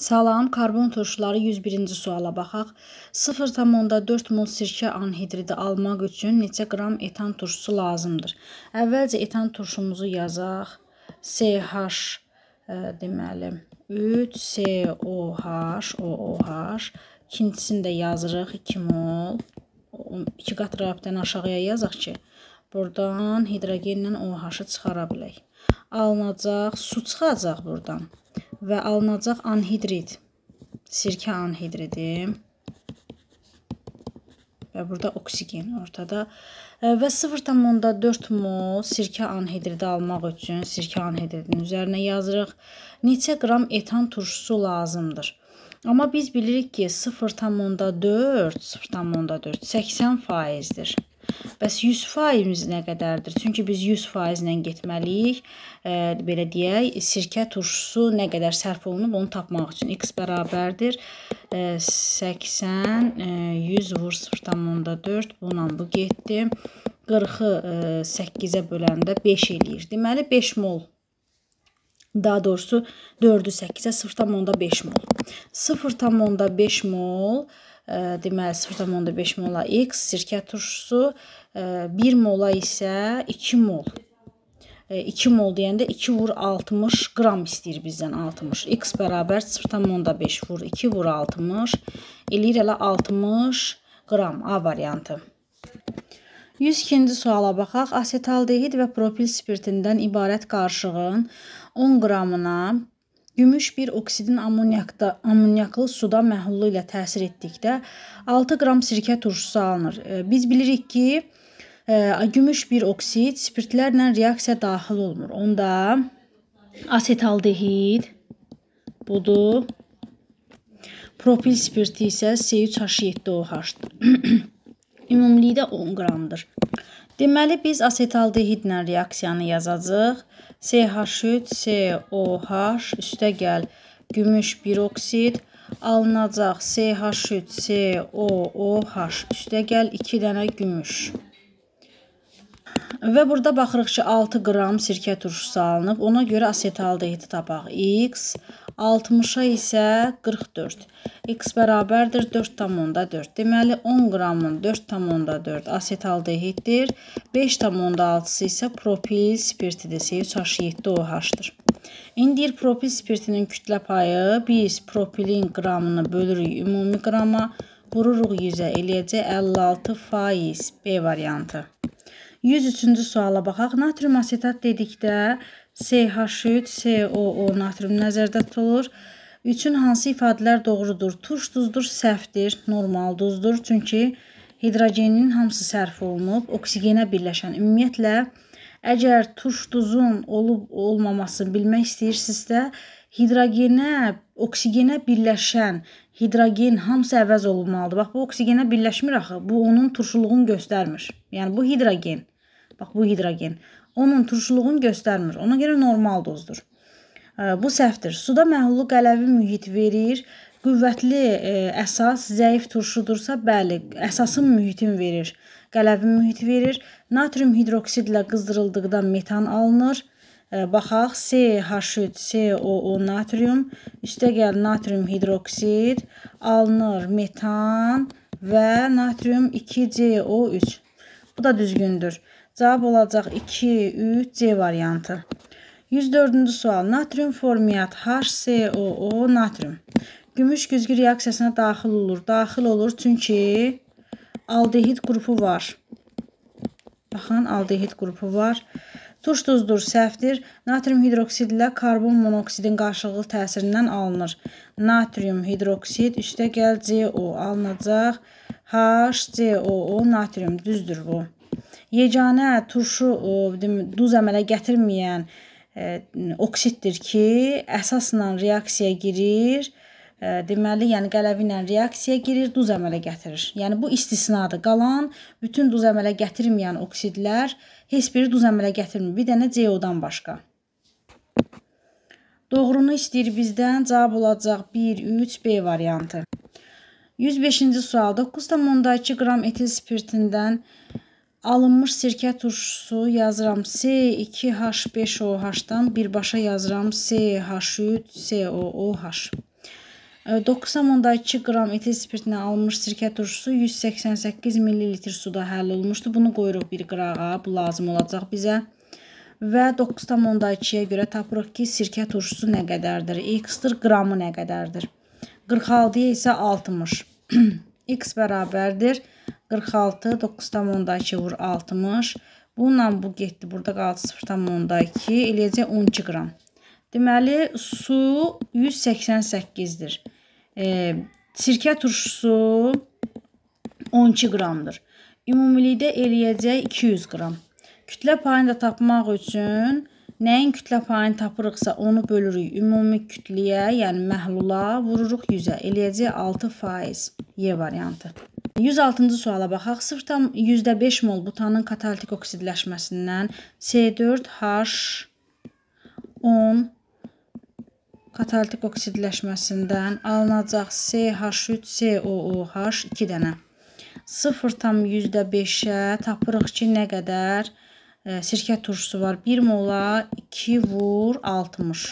Salam, karbon turşuları 101-ci suala baxaq. 0,4 mol sirkə anhidridi almaq üçün neçə qram etan turşusu lazımdır? Əvvəlcə etan turşumuzu yazaq. CH ə, e, deməli 3 COH OOH. İkincisini də yazırıq 2 mol. 2 qat rabitəni aşağıya yazaq ki, burdan hidrogenlə OH-ı çıxara bilək. Alınacaq, su çıxacaq burdan və alınacaq anhidrid. Sirkə anhidridi. Və burada oksigen ortada. E, və 0,4 mol sirkə anhidridi almaq üçün sirkə anhidridinin üzərinə yazırıq. Neçə qram etan turşusu lazımdır? Amma biz bilirik ki, 0,4 0,4 80 faizdir. Bəs 100%-imiz nə qədərdir? Çünki biz 100% ilə getməliyik. E, belə deyək, sirkə turşusu nə qədər sərf olunub onu tapmaq üçün x bərabərdir e, 80 e, 100 vur 0.4 bununla bu getdi. 40-ı e, 8-ə böləndə 5 eləyir. Deməli 5 mol daha doğrusu 4-ü 8-ə 0.5 mol. 0.5 mol deməli 0,5 mola x, sirkə turşusu 1 mola isə 2 mol. 2 mol deyəndə 2 vur 60 qram istəyir bizdən 60. X bərabər 0,5 vur 2 vur 60. Eləyir elə 60 qram A variantı. 102-ci suala baxaq. Asetaldehid və propil spirtindən ibarət qarışığın 10 qramına Gümüş bir oksidin ammoniakda ammoniaklı suda məhlulu ilə təsir etdikdə 6 qram sirkə turşusu alınır. E, biz bilirik ki, e, gümüş bir oksid spirtlərlə reaksiya daxil olmur. Onda asetaldehid budur. Propil spirti isə C3H7OH-dır. Ümumilikdə 10 qramdır. Deməli biz asetaldehidlə reaksiyanı yazacağıq. CH3, COH üstə gəl gümüş biroksid alınacaq CH3, COOH üstə gəl 2 dənə gümüş. Və burada baxırıq ki, 6 qram sirkə turşusu alınıb. Ona görə asetalda 7 tabaq X, 60-a isə 44. X bərabərdir 4,4. Deməli 10 qramın 4,4 asetaldehiddir. 5,6-sı isə propil spirtidir. C3H7OH-dır. İndi deyir propil spirtinin kütlə payı biz propilin qramını bölürük ümumi qrama, vururuq 100-ə eləyəcək 56% B variantı. 103-cü suala baxaq. Natrium asetat dedikdə CH3, COO natrium nəzərdə tutulur. Üçün hansı ifadələr doğrudur? Turş duzdur, səhvdir, normal duzdur. Çünki hidrogenin hamısı sərf olunub, oksigenə birləşən. Ümumiyyətlə, əgər turş duzun olub-olmamasını bilmək istəyirsinizsə, hidrogenə, oksigenə birləşən hidrogen hamısı əvəz olunmalıdır. Bax, bu oksigenə birləşmir axı. Bu onun turşuluğunu göstərmir. Yəni bu hidrogen. Bax, bu hidrogen onun turşuluğunu göstərmir. Ona görə normal dozdur. Bu səhvdir. Suda məhlulu qələvi mühit verir. Qüvvətli əsas zəif turşudursa, bəli, əsasın mühitin verir. Qələvi mühit verir. Natrium hidroksidlə qızdırıldıqda metan alınır. Baxaq, CH3, COO natrium, üstə gəl natrium hidroksid, alınır metan və natrium 2CO3. Bu da düzgündür. Cavab olacaq 2, 3, C variantı. 104-cü sual. Natrium formiat HCOO natrium. Gümüş güzgü reaksiyasına daxil olur. Daxil olur çünki aldehid qrupu var. Baxın, aldehid qrupu var. Tuş duzdur, səhvdir. Natrium hidroksid ilə karbon monoksidin qarşılıqlı təsirindən alınır. Natrium hidroksid üstə gəl CO alınacaq. HCOO natrium düzdür bu yeganə turşu duz əmələ gətirməyən e, oksiddir ki, əsasla reaksiyaya girir e, deməli, yəni qələvi ilə reaksiya girir, duz əmələ gətirir. Yəni bu istisnadır. Qalan bütün duz əmələ gətirməyən oksidlər heç biri duz əmələ gətirmir. Bir dənə CO-dan başqa. Doğrunu istəyir bizdən cavab olacaq 1, 3, B variantı. 105-ci sualda 9,2 qram etil spirtindən 1,2 Alınmış sirkə turşusu yazıram S2H5OH-dan birbaşa yazıram SH3SOOH. 9,2 qram etil spirtinə alınmış sirkə turşusu 188 ml suda həll olmuşdu. Bunu qoyuruq bir qırağa, bu lazım olacaq bizə. Və 9,2-yə görə tapırıq ki, sirkə turşusu nə qədərdir? X-dir, qramı nə qədərdir? 46-ya isə 60. X bərabərdir 0,5. 46 9,2 vur 60. Bununla bu getdi. Burada qaldı 0,2. Eləcə 12 qram. Deməli, su 188-dir. E, sirkə turşusu 12 qramdır. Ümumilikdə eləyəcək 200 qram. Kütlə payını da tapmaq üçün nəyin kütlə payını tapırıqsa onu bölürük. Ümumi kütləyə, yəni məhlula vururuq 100-ə. Eləyəcək 6%. Y variantı. 106-cı suala baxaq. 0.5 mol butanın katalitik oksidləşməsindən C4H10 katalitik oksidləşməsindən alınacaq CH3COOH 2 dənə. 0.5-ə tapırıq ki, nə qədər e, sirkə turşusu var. 1 mola 2 vur 60.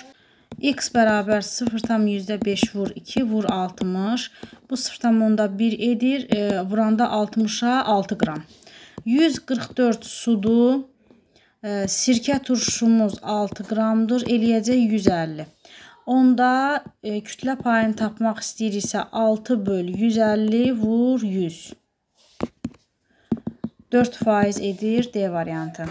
X bərabər 0,5 vur 2 vur 60. Bu 0,1 edir. E, vuranda 60-a 6 qram. 144 sudur. E, sirkə turşumuz 6 qramdır. Eləyəcək 150. Onda e, kütlə payını tapmaq istəyiriksə 6 böl 150 vur 100. 4% edir D variantı.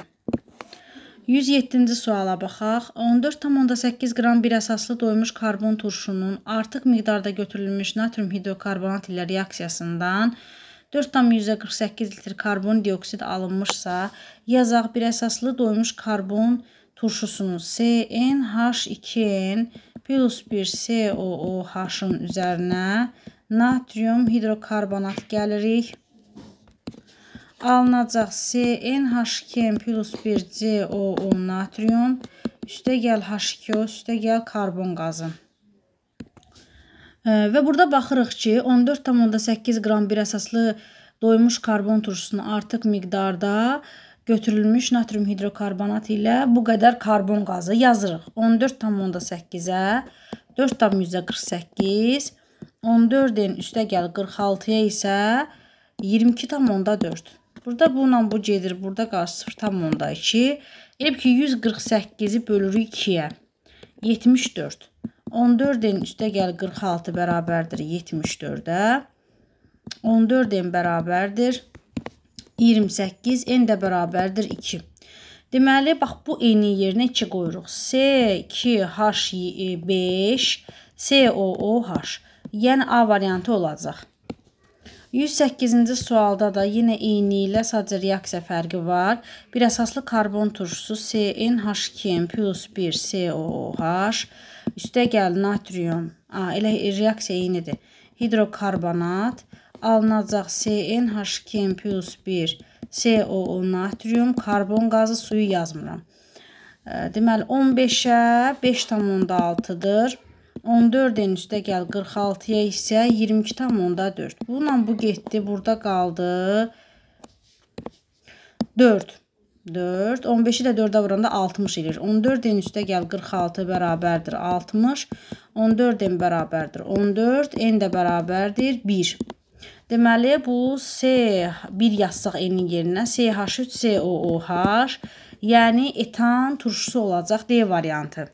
107-ci suala baxaq. 14,8 qram bir əsaslı doymuş karbon turşunun artıq miqdarda götürülmüş natrium hidrokarbonat ilə reaksiyasından 4,48 litr karbon dioksid alınmışsa, yazaq bir əsaslı doymuş karbon turşusunun CnH2n plus 1 COOH-ın üzərinə natrium hidrokarbonat gəlirik alınacaq CnH2 plus 1C O10 natrium, üstə gəl H2O, üstə gəl karbon qazı. Və burada baxırıq ki, 14,8 qram bir əsaslı doymuş karbon turşusunu artıq miqdarda götürülmüş natrium hidrokarbonat ilə bu qədər karbon qazı yazırıq. 14,8-ə 4,48, 14-in üstə gəl 46-ya isə 22,4. Burada bununla bu gedir. Burada qalır 0,2. Elə ki 148-i bölürük 2-yə. 74. 14-in üstə gəl 46 bərabərdir 74-ə. 14-in bərabərdir 28, n də bərabərdir 2. Deməli, bax, bu n-in yerinə 2 qoyuruq. S, 2, H, 5, e S, O, O, H. Yəni, A variantı olacaq. 108-ci sualda da yenə eyni ilə sadəcə reaksiya fərqi var. Bir əsaslı karbon turşusu CnH2 plus 1 COOH üstə gəl natrium. A, elə reaksiya eynidir. Hidrokarbonat alınacaq CnH2 plus 1 COO natrium karbon qazı suyu yazmıram. E, deməli 15-ə 5,6-dır. 14-ün üstə gəl 46-ya isə 22,4. Bununla bu getdi, burada qaldı 4. 4. 15-i də 4-ə vuranda 60 edir. 14-in üstə gəl 46 bərabərdir 60. 14-in bərabərdir 14. N də bərabərdir 1. Deməli, bu C 1 yazsaq N-in yerinə CH3COOH, yəni etan turşusu olacaq D variantı.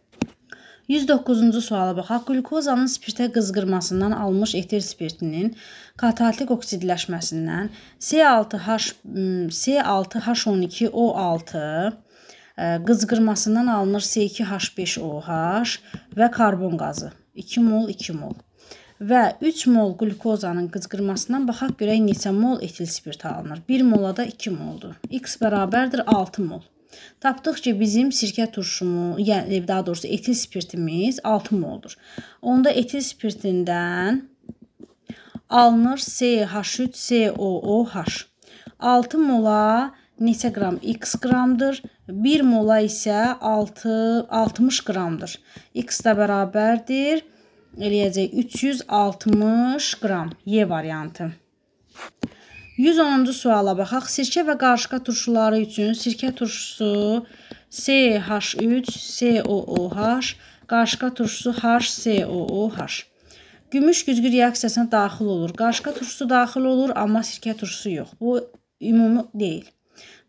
109-cu suala baxaq. Qlukozanın spirtə qızğırmasından almış eter spirtinin katalitik oksidləşməsindən C6H C6H12O6 qızğırmasından alınır C2H5OH və karbon qazı 2 mol 2 mol. Və 3 mol qlukozanın qızğırmasından baxaq görək neçə mol etil spirt alınır. 1 molada 2 moldur. X bərabərdir 6 mol. Tapdıq ki, bizim sirkə turşumu, yəni daha doğrusu etil spirtimiz 6 moldur. Onda etil spirtindən alınır CH3COOH. 6 mola neçə qram? X qramdır. 1 mola isə 6 60 qramdır. X də bərabərdir eləyəcək 360 qram Y variantı. 110-cu suala baxaq. Sirkə və qarışqa turşuları üçün sirkə turşusu CH3, COOH, qarışqa turşusu HCOOH. Gümüş güzgü reaksiyasına daxil olur. Qarışqa turşusu daxil olur, amma sirkə turşusu yox. Bu ümumi deyil.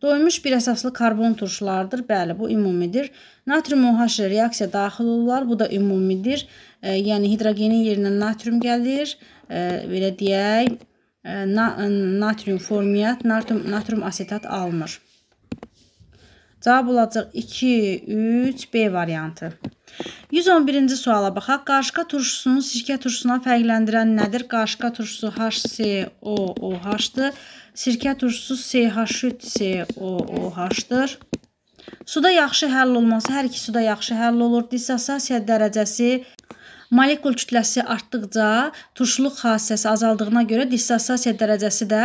Doymuş bir əsaslı karbon turşulardır. Bəli, bu ümumidir. Natrium OH ilə reaksiya daxil olurlar. Bu da ümumidir. E, yəni hidrogenin yerinə natrium gəlir. E, belə deyək, natrium formiat, natrium, natrium asetat almır. Cavab olacaq 2, 3, B variantı. 111-ci suala baxaq. Qarışqa turşusunu sirkə turşusuna fərqləndirən nədir? Qarışqa turşusu HCOOH-dır. Sirkə turşusu CH3COOH-dır. Suda yaxşı həll olması, hər iki suda yaxşı həll olur. Dissosiasiya dərəcəsi molekul kütləsi artdıqca turşuluq xassəsi azaldığına görə dissosiasiya dərəcəsi də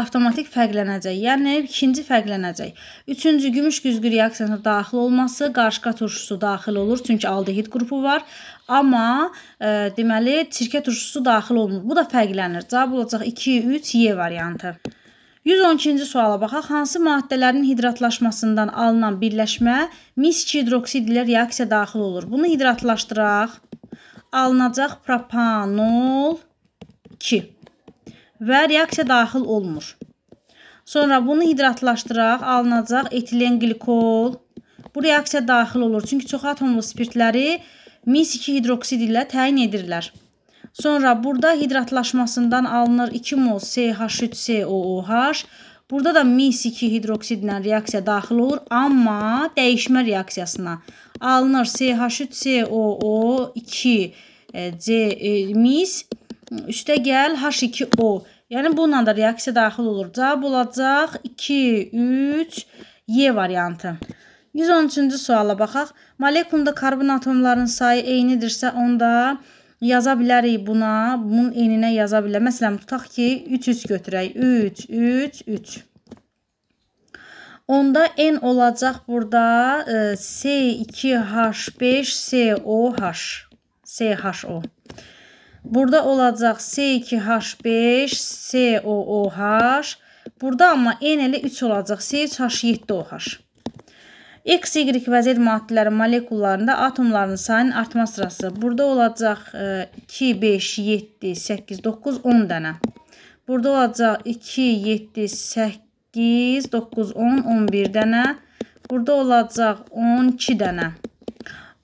avtomatik fərqlənəcək. Yəni ikinci fərqlənəcək. Üçüncü gümüş güzgü reaksiyasına daxil olması qarışqa turşusu daxil olur çünki aldehid qrupu var. Amma e, deməli çirkə turşusu daxil olmur. Bu da fərqlənir. Cavab olacaq 2, 3, Y variantı. 112-ci suala baxaq. Hansı maddələrin hidratlaşmasından alınan birləşmə mis hidroksid ilə reaksiya daxil olur? Bunu hidratlaşdıraq alınacaq propanol 2 və reaksiya daxil olmur. Sonra bunu hidratlaşdıraq, alınacaq etilen qlikol. Bu reaksiya daxil olur, çünki çox atomlu spirtləri mis 2 hidroksid ilə təyin edirlər. Sonra burada hidratlaşmasından alınır 2 mol CH3COOH. Burada da mis 2 hidroksidlə reaksiya daxil olur, amma dəyişmə reaksiyasına alınır. CH3COO2 C e, e mis üstə gəl H2O. Yəni bununla da reaksiya daxil olur. Cavab olacaq 2 3 Y variantı. 113-cü suala baxaq. Molekulunda karbon atomlarının sayı eynidirsə, onda yaza bilərik buna, bunun eyninə yaza bilərik. Məsələn, tutaq ki, 3 3 götürək. 3 3 3. Onda N olacaq burada e, C2H5COH. CHO. Burada olacaq C2H5COOH. Burada amma N elə 3 olacaq. C3H7OH. X, Y və Z maddələrin molekullarında atomların sayının artma sırası. Burada olacaq 2, 5, 7, 8, 9, 10 dənə. Burada olacaq 2, 7, 8, 8, 9, 10, 11 dənə. Burada olacaq 12 dənə.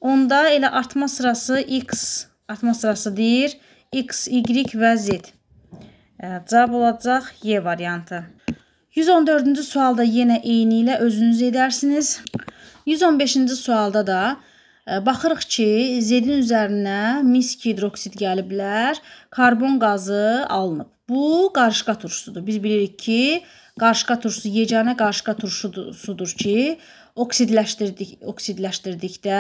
Onda elə artma sırası x artma sırası deyir. x, y və z. Cavab olacaq y variantı. 114-cü sualda yenə eyni ilə özünüz edərsiniz. 115-ci sualda da Baxırıq ki, zedin üzərinə misk hidroksid gəliblər, karbon qazı alınıb. Bu qarışqa turşusudur. Biz bilirik ki, Qarışqa turşusu yeganə qarışqa turşusudur ki, oksidləşdirdik, oksidləşdirdikdə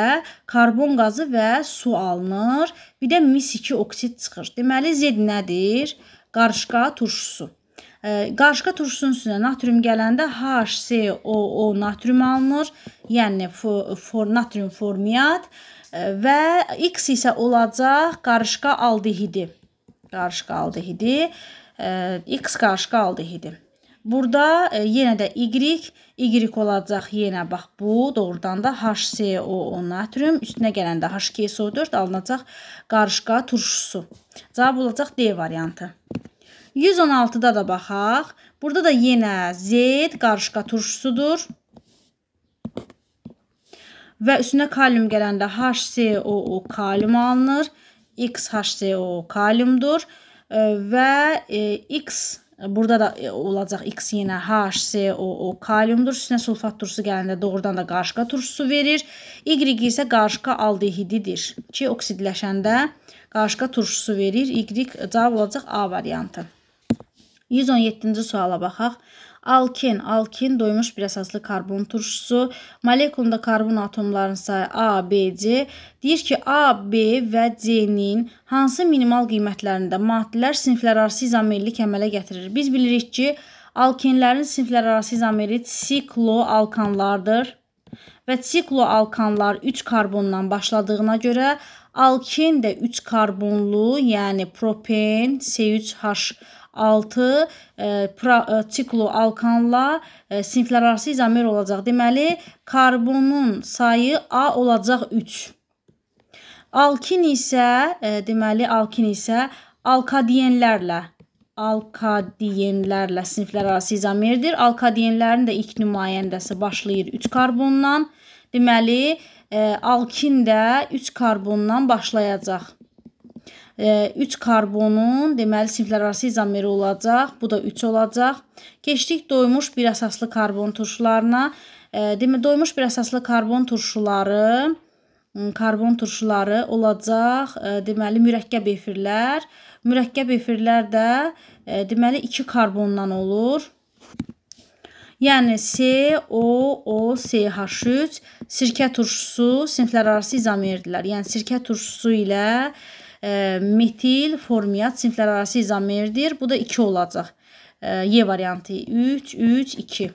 karbon qazı və su alınır. Bir də mis 2 oksid çıxır. Deməli Z nədir? Qarışqa turşusu. E, qarışqa turşusunun üstünə natrium gələndə HCOO natrium alınır, yəni for natrium formiat e, və X isə olacaq qarışqa aldehidi. Qarışqa aldehidi, e, X qarışqa aldehidi. Burada e, yenə də y, y olacaq yenə bax bu, doğrudan da HCO10 natrium, üstünə gələndə H2SO4 alınacaq qarışqa turşusu. Cavab olacaq D variantı. 116-da da baxaq. Burada da yenə Z qarışqa turşusudur. Və üstünə kalium gələndə HCOO kalium alınır. XHCO kaliumdur e, və e, X Burada da e, olacaq X yenə HCOO kaliumdur. Üstünə sulfat turşusu gələndə doğrudan da qarışqa turşusu verir. Y isə qarışqa aldehididir ki, oksidləşəndə qarışqa turşusu verir. Y cavab olacaq A variantı. 117-ci suala baxaq. Alken, alkin doymuş bir əsaslı karbon turşusu. Molekulunda karbon atomlarının sayı A, B, C. Deyir ki, A, B və C-nin hansı minimal qiymətlərində maddələr siniflərarası izomerlik əmələ gətirir? Biz bilirik ki, alkenlərin siniflərarası izomeri sikloalkanlardır və sikloalkanlar 3 karbondan başladığına görə alken də 3 karbonlu, yəni propen, C3H 6 sikloalkanla e, e, e, siniflərarası izomer olacaq. Deməli, karbonun sayı A olacaq 3. Alkin isə, deməli, alkin isə alkadiyenlərlə alkadiyenlərlə siniflərarası izomerdir. Alkadiyenlərin də ilk nümayəndəsi başlayır 3 karbondan. Deməli, alkin də 3 karbondan başlayacaq. 3 karbonun deməli siniflər arası izomeri olacaq. Bu da 3 olacaq. Keçdik doymuş bir əsaslı karbon turşularına. Deməli doymuş bir əsaslı karbon turşuları hmm, karbon turşuları olacaq. Deməli mürəkkəb efirlər. Mürəkkəb efirlər də e, deməli 2 karbondan olur. Yəni COOCH3 sirkə turşusu siniflər arası izomerdirlər. Yəni sirkə turşusu ilə metil, formiat sinflərarası izomerdir. Bu da 2 olacaq. Y variantı 3, 3, 2.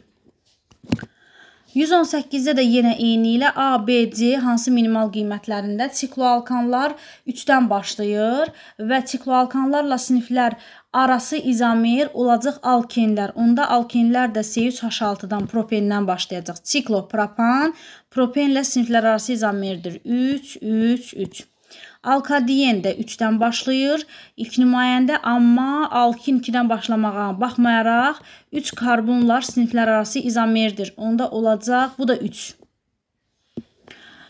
118-də də yenə eyni ilə A, B, C hansı minimal qiymətlərində sikloalkanlar 3-dən başlayır və sikloalkanlarla siniflər arası izomer olacaq alkenlər. Onda alkenlər də C3H6-dan propenden başlayacaq. Siklopropan, propenlə siniflər arası izomerdir. 3, 3, 3. Alkadiyen də 3-dən başlayır. İlk nümayəndə amma alkin 2-dən başlamağa baxmayaraq 3 karbonlar siniflər arası izomerdir. Onda olacaq bu da 3.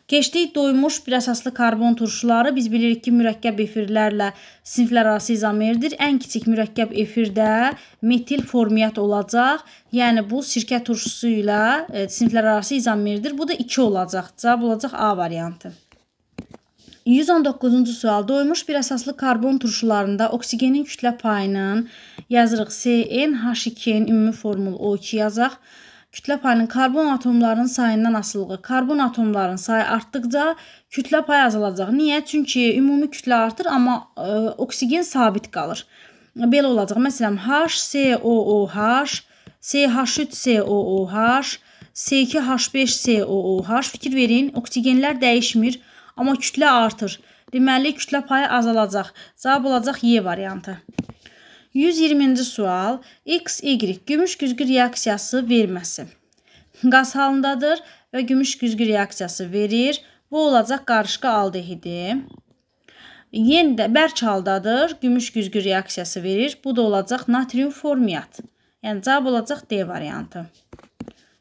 Keçdik doymuş bir əsaslı karbon turşuları. Biz bilirik ki, mürəkkəb efirlərlə siniflər arası izomerdir. Ən kiçik mürəkkəb efirdə metil formiat olacaq. Yəni bu sirkə turşusu ilə e, siniflər arası izomerdir. Bu da 2 olacaq. Cavab olacaq A variantı. 119-cu sual doymuş bir əsaslı karbon turşularında oksigenin kütlə payının yazırıq CnH2-nin ümumi formulu O2 yazaq. Kütlə payının karbon atomlarının sayından asılıdır. Karbon atomlarının sayı artdıkca kütlə payı azalacaq. Niyə? Çünki ümumi kütlə artır, amma ə, e, oksigen sabit qalır. Belə olacaq. Məsələn, HCOOH, CH3COOH, C2H5COOH. Fikir verin, oksigenlər dəyişmir amma kütlə artır. Deməli, kütlə payı azalacaq. Cavab olacaq Y variantı. 120-ci sual. X, Y gümüş güzgü reaksiyası verməsi. Qaz halındadır və gümüş güzgü reaksiyası verir. Bu olacaq qarışqa aldehidi. Yen də bərk haldadır, gümüş güzgü reaksiyası verir. Bu da olacaq natrium formiat. Yəni cavab olacaq D variantı.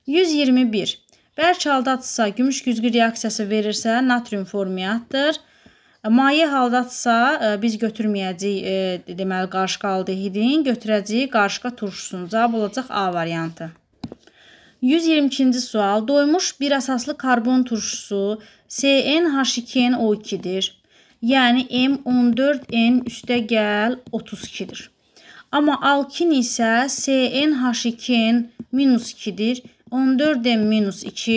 121. Bərk haldadsa, gümüş güzgü reaksiyası verirsə, natrium formiatdır. E, maye haldadsa, e, biz götürməyəcəyik, e, deməli, qarışqa aldehidin, götürəcəyik qarışqa turşusunu. Cavab olacaq A variantı. 122-ci sual. Doymuş bir əsaslı karbon turşusu CnH2NO2-dir. Yəni M14N üstə gəl 32-dir. Amma alkin isə CnH2N minus 2-dir. 14m minus 2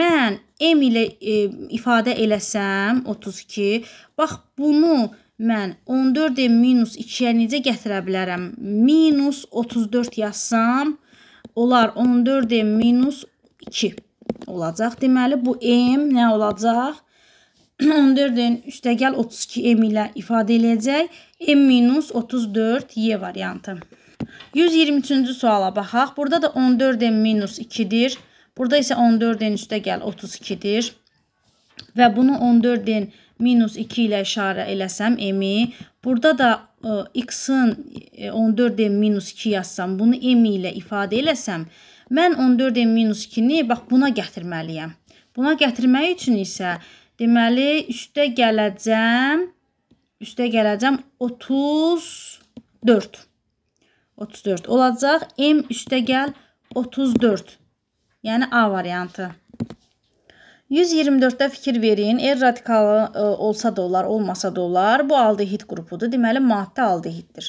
mən m ilə e, ifadə eləsəm 32 bax bunu mən 14m minus 2-yə necə gətirə bilərəm? Minus 34 yazsam olar 14m minus 2 olacaq. Deməli bu m nə olacaq? 14-ün üstəgəl 32 m ilə ifadə eləyəcək. M minus 34 y variantı. 123-cü suala baxaq. Burada da 14n minus 2-dir. Burada isə 14n üstə gəl 32-dir. Və bunu 14n minus 2 ilə işarə eləsəm m-i, burada da e, x-in 14n e, minus 2 yazsam, bunu m ilə ifadə eləsəm, mən 14n minus 2-ni bax buna gətirməliyəm. Buna gətirmək üçün isə deməli üstə gələcəm, üstə gələcəm 34. 34 olacaq. M üstə gəl 34. Yəni A variantı. 124-də fikir verin. R radikalı ə, e, olsa da olar, olmasa da olar. Bu aldehid qrupudur. Deməli maddə aldehiddir.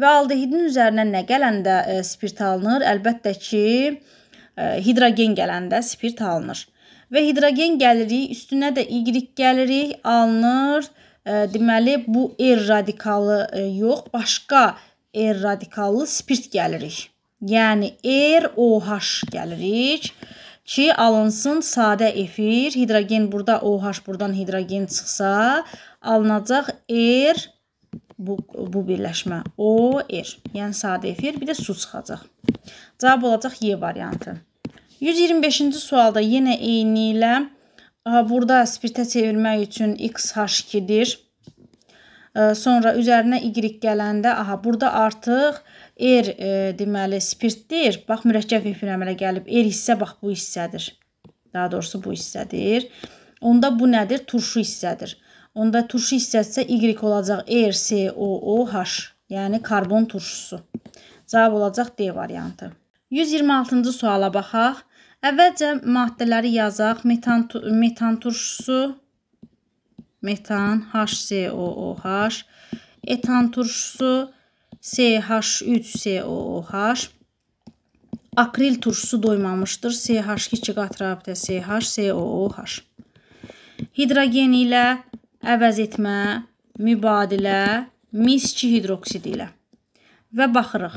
Və aldehidin üzərinə nə gələndə ə, e, spirt alınır? Əlbəttə ki, ə, e, hidrogen gələndə spirt alınır. Və hidrogen gəlirik, üstünə də y gəlirik, alınır. Ə, deməli bu R radikalı ə, yox, başqa hidrogen R er radikallı spirt gəlirik. Yəni ROH er gəlirik ki, alınsın sadə efir. Hidrogen burada OH burdan hidrogen çıxsa, alınacaq R er, bu, bu birləşmə OR. Yəni sadə efir, bir də su çıxacaq. Cavab olacaq Y variantı. 125-ci sualda yenə eyni ilə burada spirtə çevirmək üçün XH2-dir. Sonra üzərinə y gələndə, aha, burada artıq r e, deməli spirtdir. Bax mürəkkəb fikir əmələ gəlib. R hissə bax bu hissədir. Daha doğrusu bu hissədir. Onda bu nədir? Turşu hissədir. Onda turşu hissəsi y olacaq RCOOH, yəni karbon turşusu. Cavab olacaq D variantı. 126-cı suala baxaq. Əvvəlcə maddələri yazaq. Metan metan turşusu metan HCOOH, etan turşusu CH3COOH, akril turşusu doymamışdır. CH2 qat rabitə CH, COOH. Hidrogen ilə əvəz etmə, mübadilə, mis 2 hidroksidi ilə. Və baxırıq.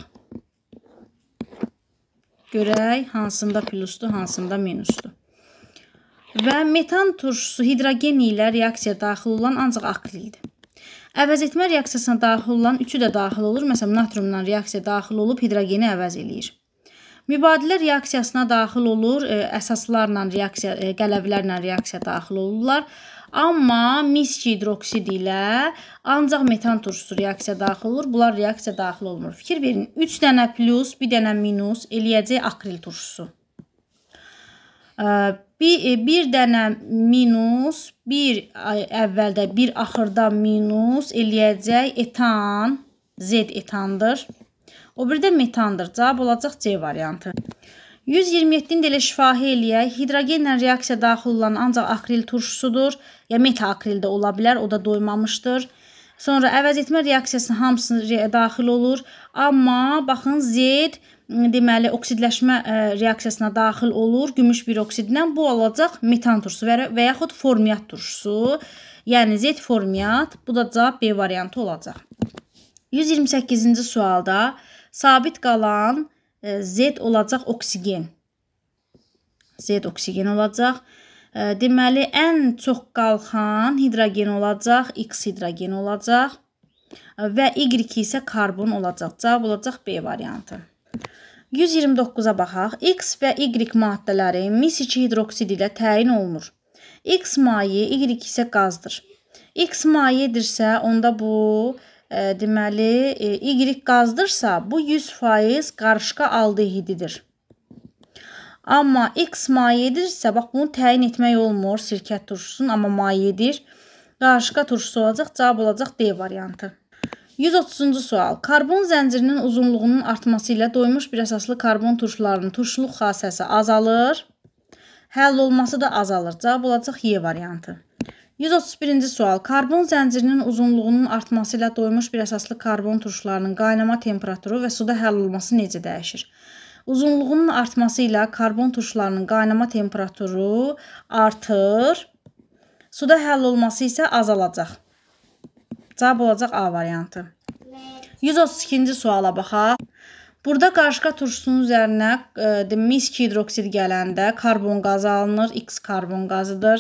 Görək hansında plusdur, hansında minusdur və metan turşusu hidrogeni ilə reaksiyaya daxil olan ancaq akrildir. Əvəzetmə reaksiyasına daxil olan üçü də daxil olur. Məsələn, natriumdan reaksiyaya daxil olub hidrogeni əvəz eləyir. Mübadilə reaksiyasına daxil olur, e, əsaslarla reaksiya e, qələvlərlə reaksiya daxil olurlar. Amma mis hidroksid ilə ancaq metan turşusu reaksiya daxil olur. Bunlar reaksiya daxil olmur. Fikir verin. 3 dənə plus, 1 dənə minus eləyəcək akril turşusu. E, Bir, e, bir dənə minus, bir e, əvvəldə, bir axırda minus eləyəcək etan, Z etandır. O bir də metandır. Cavab olacaq C variantı. 127-ni də elə şifahi eləyək. Hidrogenlə reaksiya daxil olan ancaq akril turşusudur. Ya meta akril də ola bilər, o da doymamışdır. Sonra əvəz etmə reaksiyasının hamısı daxil olur. Amma baxın Z deməli oksidləşmə e, reaksiyasına daxil olur gümüş biroksiddən. Bu olacaq metan turşusu və, və yaxud formiat turşusu. Yəni Z formiat. Bu da cavab B variantı olacaq. 128-ci sualda sabit qalan e, Z olacaq oksigen. Z oksigen olacaq. E, deməli, ən çox qalxan hidrogen olacaq, X hidrogen olacaq və Y isə karbon olacaq. Cavab olacaq B variantı. 129-a baxaq. X və Y maddələri mis 2 hidroksid ilə təyin olunur. X maye, Y isə qazdır. X mayedirsə, onda bu e, deməli e, Y qazdırsa, bu 100% qarışqa aldehididir. Amma X mayedirsə, bax bunu təyin etmək olmur sirkət turşusunun, amma mayedir. Qarışqa turşusu olacaq, cavab olacaq D variantı. 130-cu sual. Karbon zəncirinin uzunluğunun artması ilə doymuş bir əsaslı karbon turşularının turşuluq xassəsi azalır. Həll olması da azalır. Cavab olacaq Y variantı. 131-ci sual. Karbon zəncirinin uzunluğunun artması ilə doymuş bir əsaslı karbon turşularının qaynama temperaturu və suda həll olması necə dəyişir? Uzunluğunun artması ilə karbon turşularının qaynama temperaturu artır. Suda həll olması isə azalacaq. Cavab olacaq A variantı. 132-ci suala baxaq. Burada qarışqa turşusunun üzərinə e, misk hidroksid gələndə karbon qazı alınır. X karbon qazıdır.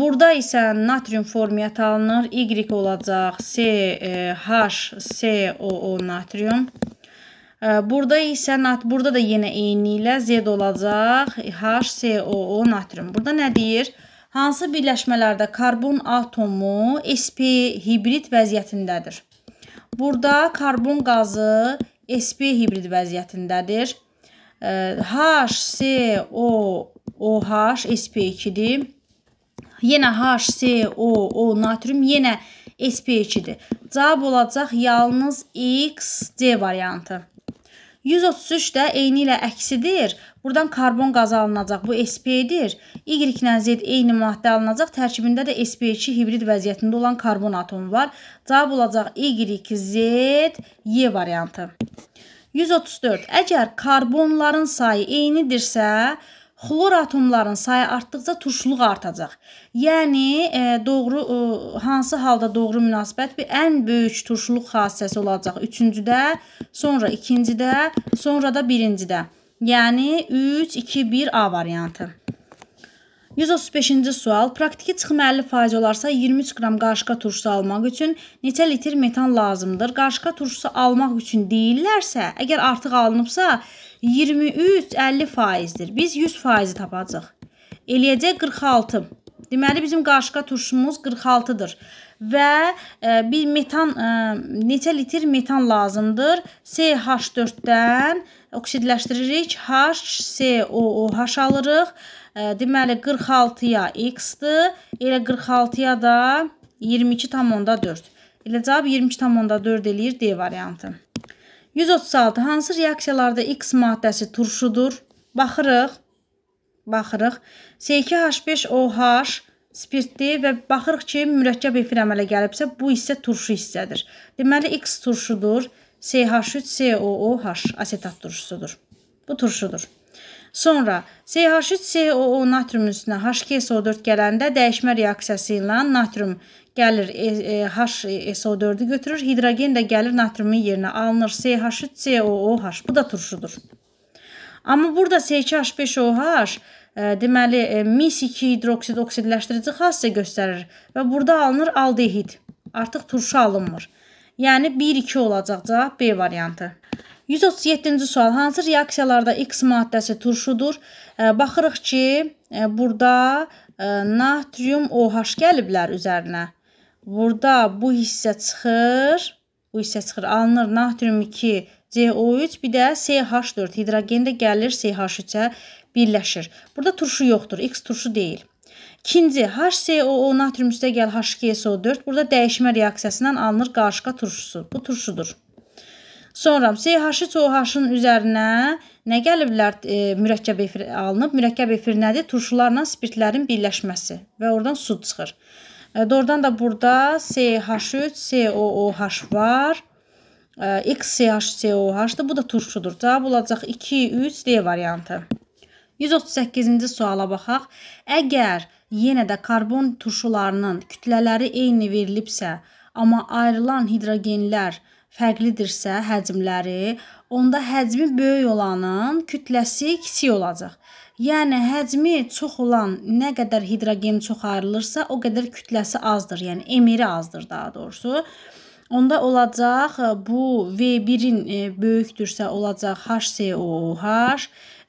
Burada isə natrium formiyyat alınır. Y olacaq CHCOO e, natrium. E, burada isə burada da yenə eyni ilə Z olacaq HCOO natrium. Burada nə deyir? hansı birləşmələrdə karbon atomu sp hibrid vəziyyətindədir? Burada karbon qazı sp hibrid vəziyyətindədir. HCOOH sp2-dir. Yenə HCOO natrium yenə sp2-dir. Cavab olacaq yalnız X C variantı. 133 də eyni ilə əksidir. Burdan karbon qazı alınacaq. Bu SP-dir. Y ilə Z eyni maddə alınacaq. Tərkibində də SP2 hibrid vəziyyətində olan karbon atomu var. Cavab olacaq Y2Z Y variantı. 134. Əgər karbonların sayı eynidirsə, Xlor atomlarının sayı artdıqca turşuluq artacaq. Yəni e, doğru e, hansı halda doğru münasibət bir ən böyük turşuluq xassəsi olacaq. 3-cüdə, sonra 2-cidə, sonra da 1-cidə. Yəni 3 2 1 A variantı. 135-ci sual. Praktiki çıxım 50% olarsa 23 qram qarışqa turşusu almaq üçün neçə litr metan lazımdır? Qarışqa turşusu almaq üçün deyirlərsə, əgər artıq alınıbsa, 23 50 faizdir. Biz 100 faizi tapacaq. Eləyəcək 46. Deməli bizim qarışqa turşumuz 46-dır. Və ə, e, bir metan ə, e, neçə litr metan lazımdır? CH4-dən oksidləşdiririk, HCOOH alırıq. Ə, e, deməli 46-ya x-dir. Elə 46-ya da 22,4. Elə cavab 22,4 eləyir D variantı. 136. Hansı reaksiyalarda X maddəsi turşudur? Baxırıq. Baxırıq. C2H5OH spirtli və baxırıq ki, mürəkkəb efir əmələ gəlibsə, bu hissə turşu hissədir. Deməli, X turşudur, CH3COOH asetat turşusudur. Bu turşudur. Sonra CH3COO natriumun üstünə HKSO4 gələndə dəyişmə reaksiyası ilə natrium gəlir e, e, HSO4-ü e, götürür, hidrogen də gəlir natriumun yerinə alınır. CH3, COOH. Bu da turşudur. Amma burada C2H5OH deməli mis 2 hidroksid oksidləşdirici xassiyə göstərir və burada alınır aldehid. Artıq turşu alınmır. Yəni 1-2 olacaq cavab B variantı. 137-ci sual. Hansı reaksiyalarda X maddəsi turşudur? Baxırıq ki, burada natrium OH gəliblər üzərinə. Burada bu hissə çıxır. Bu hissə çıxır. Alınır natrium 2 CO3 bir də CH4 hidrogen də gəlir CH3-ə birləşir. Burada turşu yoxdur. X turşu deyil. İkinci HCOO natrium üstəgəl H2SO4 burada dəyişmə reaksiyasından alınır qarışqa turşusu. Bu turşudur. Sonra CH3OH-ın üzərinə nə gəliblər? E, mürəkkəb efir alınıb. Mürəkkəb efir nədir? Turşularla spirtlərin birləşməsi və oradan su çıxır. Doğrudan da burada CH3, COOH var. XCH, COH-dır. Bu da turşudur. Cavab olacaq 2, 3 D variantı. 138-ci suala baxaq. Əgər yenə də karbon turşularının kütlələri eyni verilibsə, amma ayrılan hidrogenlər fərqlidirsə, həcmləri, onda həcmi böyük olanın kütləsi kiçik olacaq. Yəni həcmi çox olan nə qədər hidrogen çoxarılırsa, o qədər kütləsi azdır, yəni emiri azdır daha doğrusu. Onda olacaq e, bu V1-in e, böyükdürsə olacaq HCOOH,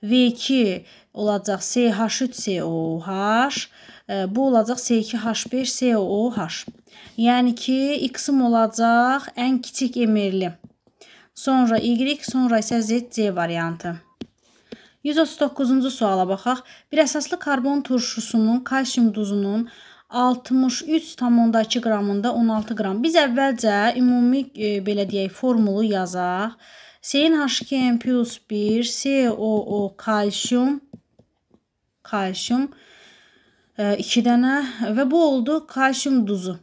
V2 olacaq CH3COOH, e, bu olacaq C2H5COOH. Yəni ki, X-im olacaq ən kiçik emirli sonra Y, sonra isə Z, C variantı. 139-cu suala baxaq. Bir əsaslı karbon turşusunun kalsium duzunun 63,2 qramında 16 qram. Biz əvvəlcə ümumi e, belə deyək formulu yazaq. CnH2n plus 1 COO kalsium kalsium 2 e, dənə və bu oldu kalsium duzu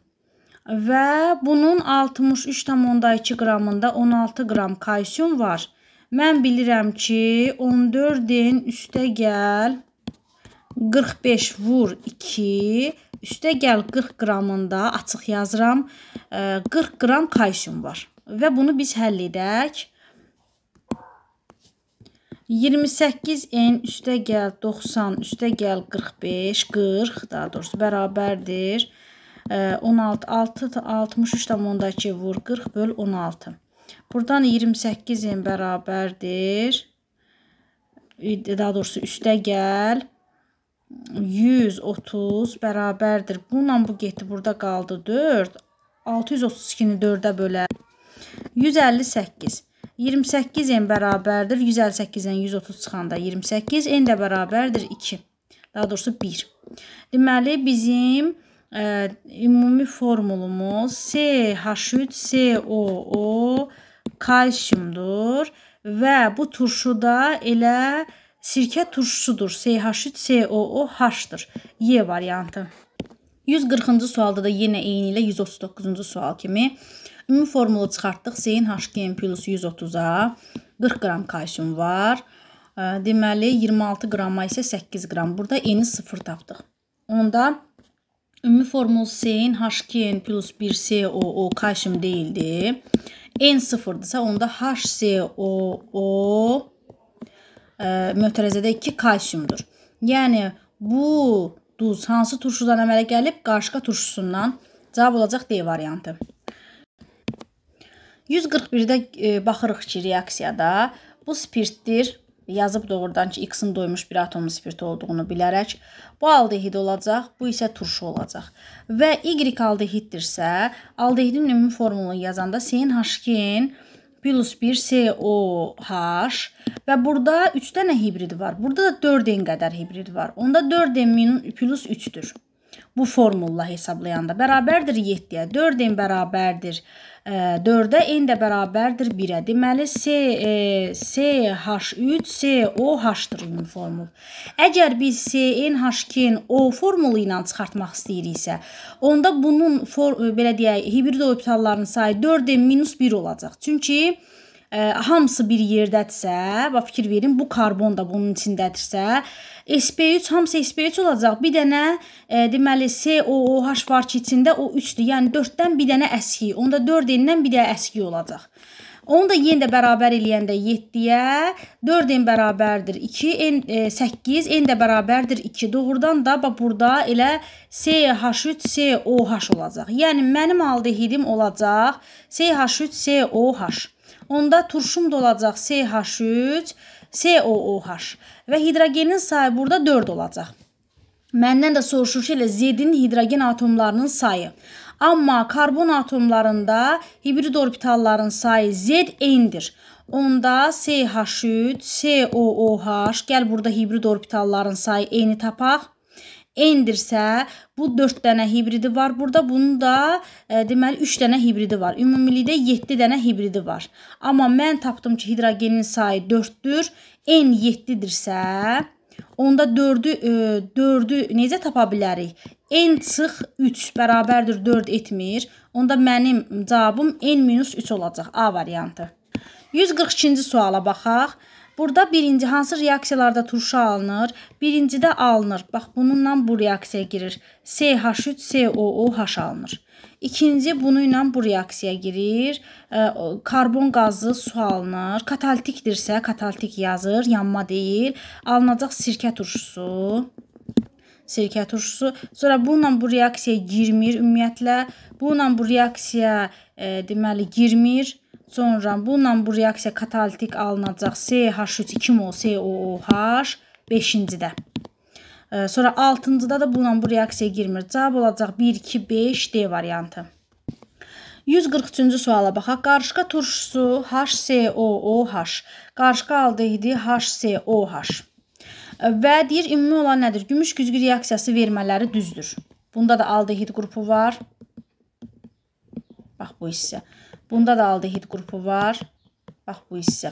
və bunun 63,2 qramında 16 qram kalsium var. Mən bilirəm ki, 14-in üstə gəl 45 vur 2, üstə gəl 40 qramında açıq yazıram, 40 e, qram kalsium var. Və bunu biz həll edək. 28n üstə gəl 90 üstə gəl 45, 40 daha doğrusu bərabərdir. 28 16 63,2 vur 40 böl 16. Buradan 28-in bərabərdir. Daha doğrusu üstə gəl. 130 bərabərdir. Bununla bu getdi. Burada qaldı 4. 632-ni 4-ə bölə. 158. 28n bərabərdir. 158-dən 130 çıxanda 28. n də bərabərdir 2. Daha doğrusu 1. Deməli, bizim ə, ümumi formulumuz CH3COO kalsiumdur və bu turşuda elə sirkə turşusudur. CH3COOH-dır. Y variantı. 140-cı sualda da yenə eyni ilə 139-cu sual kimi ümumi formulu çıxartdıq. CnHkn plus 130-a 40 qram kalsium var. Deməli, 26 qramma isə 8 qram. Burada eni 0 tapdıq. Onda Ümumi formul C-in HKN plus 1COO kalsiyum değildi. N sıfırdırsa onda HCOO e, mötərəzədə 2 kalsiyumdur. Yəni bu duz hansı turşudan əmələ gəlib? Qarışqa turşusundan. Cavab olacaq D variantı. 141-də e, baxırıq ki, reaksiyada bu spirtdir yazıb doğrudan ki, X-in doymuş bir atomun spirti olduğunu bilərək, bu aldehid olacaq, bu isə turşu olacaq. Və Y aldehiddirsə, aldehidin ümumi formulunu yazanda CnH2-nin plus 1 COH və burada 3 dənə hibrid var. Burada da 4N qədər hibrid var. Onda 4N plus 3-dür. Bu formulla hesablayanda bərabərdir 7-yə. 4N bərabərdir 4 4-ə n də bərabərdir 1-ə. Deməli C e, CH3 COH-dır ümumi formul. Əgər biz CNH2-ni O formulu ilə çıxartmaq istəyiriksə, onda bunun for, belə deyək, hibrid orbitallarının sayı 4n-1 olacaq. Çünki hamısı bir yerdədirsə, bax fikir verin, bu karbon da bunun içindədirsə, SP3 hamısı SP3 olacaq. Bir dənə e, deməli COOH var ki, içində o 3-dür. Yəni 4-dən bir dənə əski, onda 4-dən bir dənə əski olacaq. Onu da yenə də bərabər eləyəndə 7-yə 4n bərabərdir 2, n e, 8, n də bərabərdir 2. Doğrudan da bax burada elə CH3, COH olacaq. Yəni mənim aldehidim olacaq CH3, COH. Onda turşum da olacaq CH3, COOH və hidrogenin sayı burada 4 olacaq. Məndən də soruşur ki, elə Z-in hidrogen atomlarının sayı. Amma karbon atomlarında hibrid orbitalların sayı Z eynidir. Onda CH3, COOH, gəl burada hibrid orbitalların sayı eyni tapaq. N-dirsə, bu 4 dənə hibridi var burada. Bunun da e, deməli 3 dənə hibridi var. Ümumilikdə 7 dənə hibridi var. Amma mən tapdım ki, hidrogenin sayı 4-dür. N 7-dirsə, onda 4-ü e, 4-ü necə tapa bilərik? N çıx 3 bərabərdir 4 etmir. Onda mənim cavabım N-3 olacaq. A variantı. 142-ci suala baxaq. Burada birinci hansı reaksiyalarda turşu alınır? Birincidə alınır. Bax bununla bu reaksiyaya girir. CH3 COOH alınır. İkinci bunu ilə bu reaksiyaya girir. Karbon qazı su alınır. Katalitikdirsə katalitik yazır, yanma deyil. Alınacaq sirkə turşusu sirkə turşusu. Sonra bununla bu reaksiyaya girmir ümumiyyətlə. Bununla bu reaksiya e, deməli girmir. Sonra bununla bu reaksiya katalitik alınacaq. CH3 mol COOH 5-cidə. Sonra 6-cıda da bununla bu reaksiyaya girmir. Cavab olacaq 1 2 5 D variantı. 143-cü suala baxaq. Qarışqa turşusu HCOOH. Qarışqa aldehidi HCOH. Və deyir ümumi olan nədir? Gümüş güzgü reaksiyası vermələri düzdür. Bunda da aldehid qrupu var. Bax bu hissə. Bunda da aldehid qrupu var. Bax bu hissə.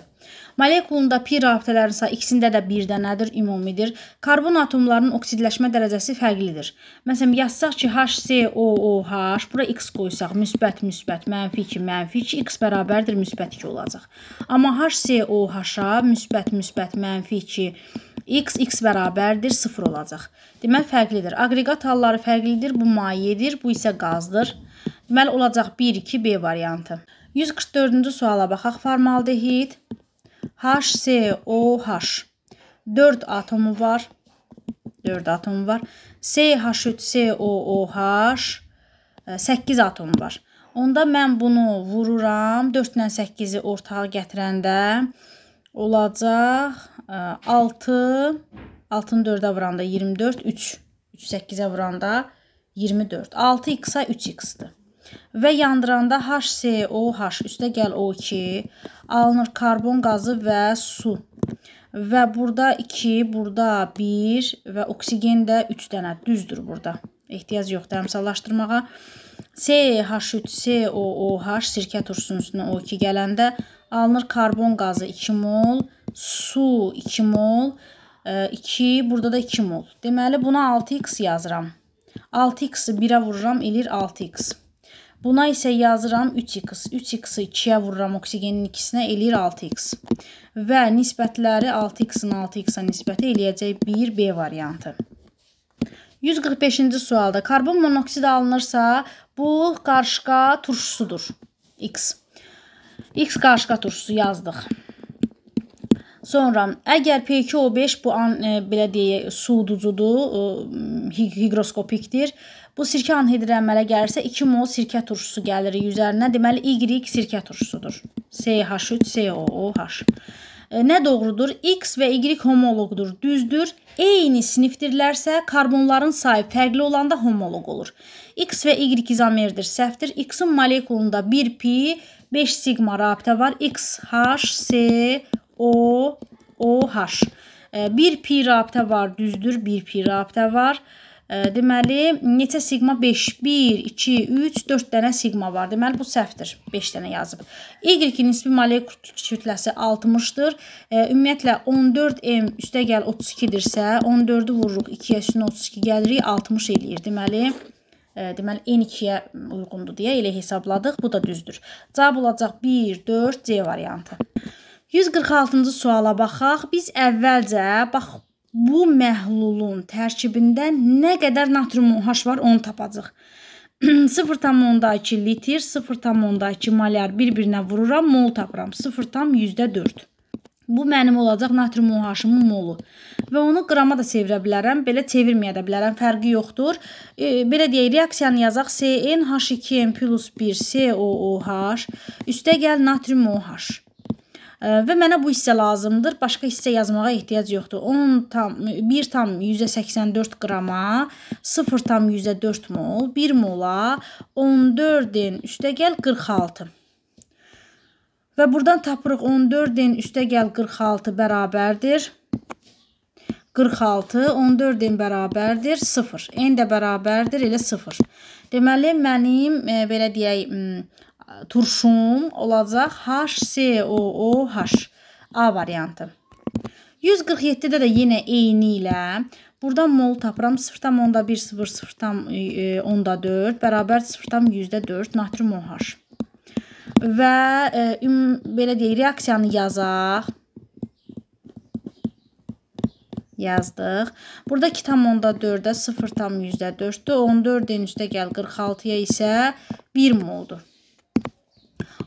Molekulunda pi rabitələrin sayı ikisində də bir dənədir, ümumidir. Karbon atomlarının oksidləşmə dərəcəsi fərqlidir. Məsələn, yazsaq ki, HCOOH, bura x qoysaq, müsbət müsbət, mənfi 2 mənfi 2 x bərabərdir müsbət 2 olacaq. Amma HCOH-a müsbət müsbət mənfi 2 x x bərabərdir 0 olacaq. Demək fərqlidir. Aqreqat halları fərqlidir. Bu mayedir, bu isə qazdır. Deməli olacaq 1, 2 B variantı. 144-cü suala baxaq. Formaldehid HCOH 4 atomu var. 4 atomu var. CH3COOH 8 atomu var. Onda mən bunu vururam. 4 ilə 8-i ortağa gətirəndə olacaq 6 6-nı 4-ə vuranda 24 3 3 8-ə vuranda 24 24. 6x-a 3x-dir. Və yandıranda HCOH üstə gəl O2 alınır karbon qazı və su. Və burada 2, burada 1 və oksigen də 3 dənə. Düzdür burada. Ehtiyac yoxdur əmsallaşdırmağa. CH3COOH sirkə turşusunun üstünə O2 gələndə alınır karbon qazı 2 mol, su 2 mol, 2 e, burada da 2 mol. Deməli buna 6x yazıram. 6x-i 1-ə vururam, eləyir 6x. Buna isə yazıram 3x. 3x-i 2-yə vururam oksigenin ikisinə, eləyir 6x. Və nisbətləri 6x-in 6x-a nisbəti eləyəcək 1B variantı. 145-ci sualda karbon monoksid alınırsa, bu qarışqa turşusudur. X. X qarışqa turşusu yazdıq. Sonra əgər PQO5 bu an e, belə deyək, suuducudur, e, higroskopikdir. Bu sirkə anhidri əmələ gəlirsə 2 mol sirkə turşusu gəlir üzərinə. Deməli Y sirkə turşusudur. CH3COOH. E, nə doğrudur? X və Y homoloqdur, düzdür. Eyni sinifdirlərsə, karbonların sayı fərqli olanda homoloq olur. X və Y izomerdir, səhvdir. X-in molekulunda 1 pi, 5 sigma rabitə var. X, H, C, O, OH. E, bir pi rabitə var, düzdür, bir pi rabitə var. E, deməli, neçə sigma 5? 1, 2, 3, 4 dənə sigma var. Deməli, bu səhvdir. 5 dənə yazıb. Y-in nisbi molekul kütləsi 60-dır. E, ümumiyyətlə, 14M üstə gəl 32-dirsə, 14-ü vururuq 2-yə üstünə 32 gəlirik, 60 eləyir. Deməli, deməli N2-yə uyğundur deyə elə hesabladıq. Bu da düzdür. Cavab olacaq 1, 4, C variantı. 146-cı suala baxaq. Biz əvvəlcə bax bu məhlulun tərkibində nə qədər natrium OH var, onu tapacağıq. 0,2 litr, 0,2 molyar bir-birinə vururam, mol tapıram. 0,4. Bu mənim olacaq natrium OH-ımın molu. Və onu qrama da çevirə bilərəm, belə çevirməyə də bilərəm, fərqi yoxdur. E, belə deyək, reaksiyanı yazaq. CnH2n+1 COOH üstə gəl natrium OH və mənə bu hissə lazımdır. Başqa hissə yazmağa ehtiyac yoxdur. 10.1.184 qrama 0.104 mol, 1 mola 14-in üstəgəl 46. Və buradan tapırıq 14-in üstəgəl 46 bərabərdir. 46 14-in bərabərdir 0. N də bərabərdir elə 0. Deməli mənim e, belə deyək turşum olacaq HCOOH. A variantı. 147-də də yenə eyni ilə buradan mol tapıram 0.100.4 e, e, bərabər 0.104 natrium OH. Və ə, e, üm, belə deyək, reaksiyanı yazaq. Yazdıq. Burada 2.4-də 0.104-dür. 14-in üstə gəl 46-ya isə 1 moldur.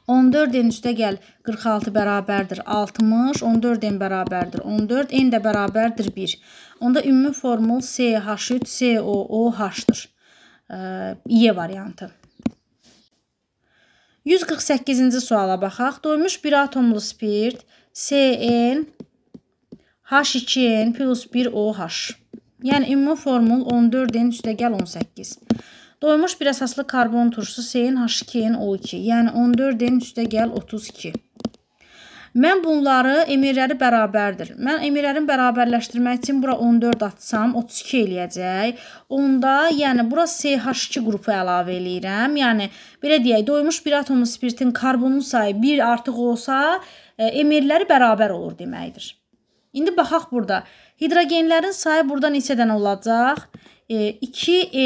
14-nin üstə gəl 46 bərabərdir 60, 14-nin bərabərdir 14, n də bərabərdir 1. Onda ümumi formul CH3COOH-dır. E variantı. 148-ci suala baxaq. Doymuş bir atomlu spirt CN H2N plus 1OH. Yəni ümumi formul 14-nin üstə gəl 18. 18. Doymuş bir əsaslı karbon turşusu CnH2n12, yəni 14n üstə gəl 32. Mən bunları emirləri bərabərdir. Mən emirlərin bərabərləşdirmək üçün bura 14 atsam 32 eləyəcək. Onda, yəni bura CH2 qrupu əlavə eləyirəm. Yəni belə deyək, doymuş bir atomun spirtin karbonun sayı 1 artıq olsa, e, emirləri bərabər olur deməkdir. İndi baxaq burada. Hidrogenlərin sayı burada neçə dənə olacaq? 2n e,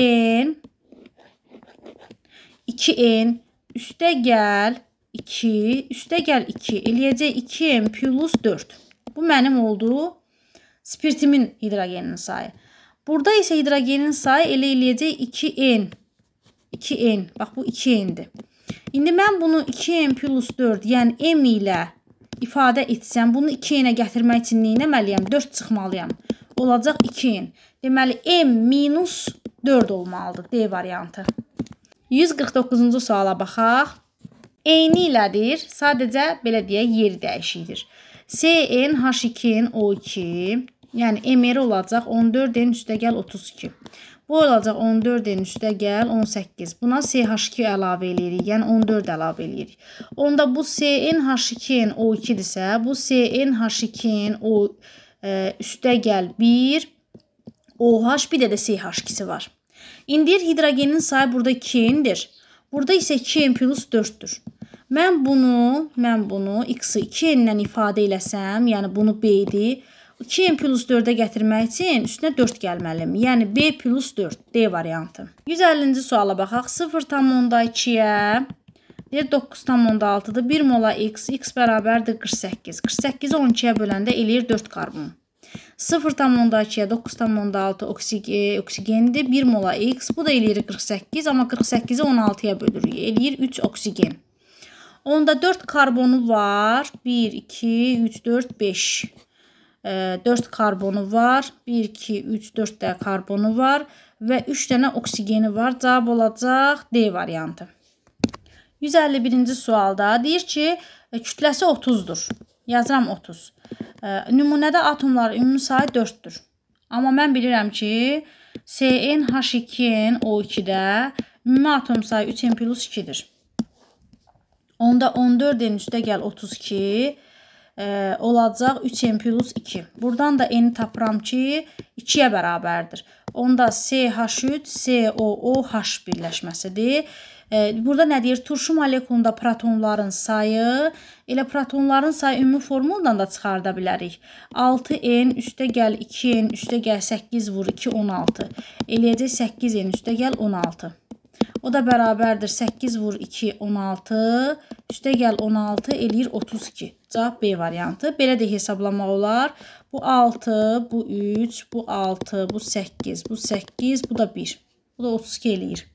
2n üstə gəl 2 üstə gəl 2 eləyəcək 2n plus 4. Bu mənim oldu spirtimin hidrogenin sayı. Burada isə hidrogenin sayı elə eləyəcək 2n. 2n. Bax bu 2n-dir. İndi mən bunu 2n plus 4, yəni m ilə ifadə etsəm, bunu 2n-ə gətirmək üçün nə etməliyəm? 4 çıxmalıyam. Olacaq 2n. Deməli m minus 4 olmalıdır D variantı. 149-cu suala baxaq. Eyni ilədir, sadəcə belə deyək, yeri dəyişikdir. CnH2NO2, yəni MR olacaq 14N üstəgəl 32. Bu olacaq 14-in üstə gəl 18. Buna CH2 əlavə eləyirik, yəni 14 əlavə eləyirik. Onda bu CNH2-in O2-dirsə, bu CNH2-in O e, üstə gəl 1, OH bir də də CH2-si var. İndir hidrogenin sayı burada 2-indir. Burada isə 2n plus 4-dür. Mən bunu, mən bunu x-i 2n-dən ifadə eləsəm, yəni bunu b idi. 2n plus 4-ə gətirmək üçün üstünə 4 gəlməliyim. Yəni b plus 4, D variantı. 150-ci suala baxaq. 0,2-yə Deyir 9,6-dır. 1 mola x, x bərabərdir 48. 48-i 12-yə böləndə eləyir 4 karbon. 0,2-yə 9,6 oksigendir. Oksigendir. 1 mola X. Bu da eləyir 48, amma 48-i 16-ya bölürük. Eləyir 3 oksigen. Onda 4 karbonu var. 1, 2, 3, 4, 5. 4 karbonu var. 1, 2, 3, 4 də karbonu var. Və 3 dənə oksigeni var. Cavab olacaq D variantı. 151-ci sualda deyir ki, kütləsi 30-dur. Yazıram 30. Nümunədə atomlar ümumi sayı 4-dür. Amma mən bilirəm ki, CnH2-nin O2-də ümumi atom sayı 3n plus 2-dir. Onda 14n üstə gəl 32 ə, e, olacaq 3n plus 2. Buradan da n-i tapıram ki, 2-yə bərabərdir. Onda CH3, COOH birləşməsidir. E, burada nə deyir? Turşu molekulunda protonların sayı, elə protonların sayı ümumi formuldan da çıxarda bilərik. 6n üstə gəl 2n üstə gəl 8 vur 2 16. Eləyəcək 8n üstə gəl 16. O da bərabərdir 8 vur 2 16, üstə gəl 16 eləyir 32. Cavab B variantı. Belə də hesablamaq olar. Bu 6, bu 3, bu 6, bu 8, bu 8, bu da 1. Bu da 32 eləyir.